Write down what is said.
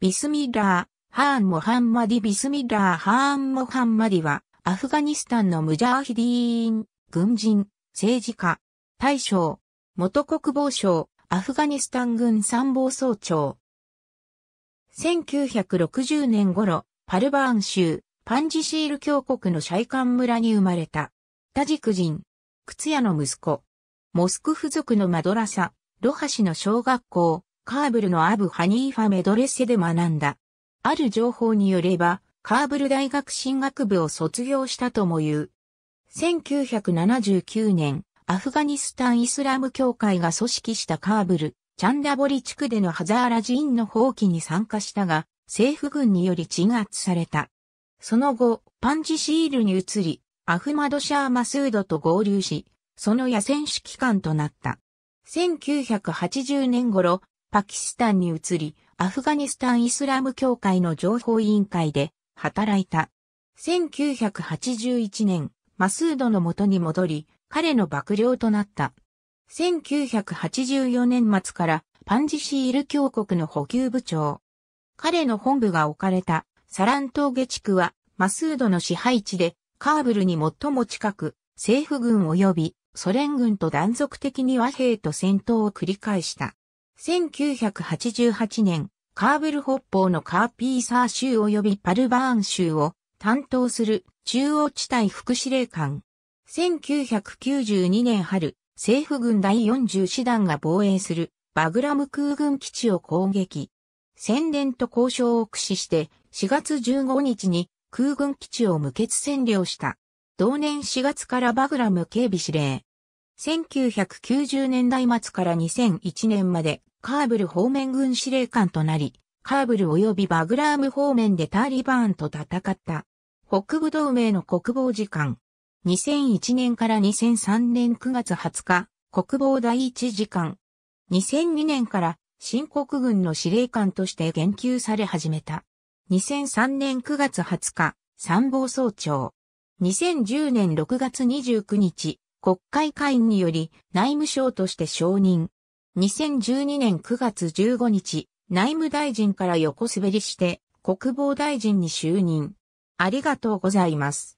ビスミラー、ハーン・モハンマディ・ビスミラー・ハーン・モハンマディは、アフガニスタンのムジャーヒディーン、軍人、政治家、大将、元国防省、アフガニスタン軍参謀総長。1960年頃、パルバーン州、パンジシール峡谷のシャイカン村に生まれた。タジク人、靴屋の息子。モスク付属のマドラサ、ロハシの小学校、カーブルのアブ・ハニーファ・メドレッセで学んだ。ある情報によれば、カーブル大学進学部を卒業したとも言う。1979年、アフガニスタン・イスラム教会が組織したカーブル、チャンダボリ地区でのハザーラ寺院の放棄に参加したが、政府軍により鎮圧された。その後、パンジシールに移り、アフマド・シャー・マスードと合流し、その野戦指揮官となった。1980年頃、パキスタンに移り、アフガニスタンイスラム協会の情報委員会で働いた。1981年、マスードの元に戻り、彼の幕僚となった。1984年末からパンジシール峡国の補給部長。彼の本部が置かれたサラン峠地区はマスードの支配地でカーブルに最も近く政府軍及びソ連軍と断続的に和平と戦闘を繰り返した。1988年、カーベル北方のカーピーサー州及びパルバーン州を担当する中央地帯副司令官。1992年春、政府軍第40師団が防衛するバグラム空軍基地を攻撃。宣伝と交渉を駆使して4月15日に空軍基地を無欠占領した。同年4月からバグラム警備司令。1990年代末から2001年までカーブル方面軍司令官となり、カーブル及びバグラーム方面でタリバーンと戦った。北部同盟の国防次官。2001年から2003年9月20日、国防第一次官。2002年から新国軍の司令官として言及され始めた。2003年9月20日、参謀総長。2010年6月29日、国会会員により内務省として承認。2012年9月15日、内務大臣から横滑りして、国防大臣に就任。ありがとうございます。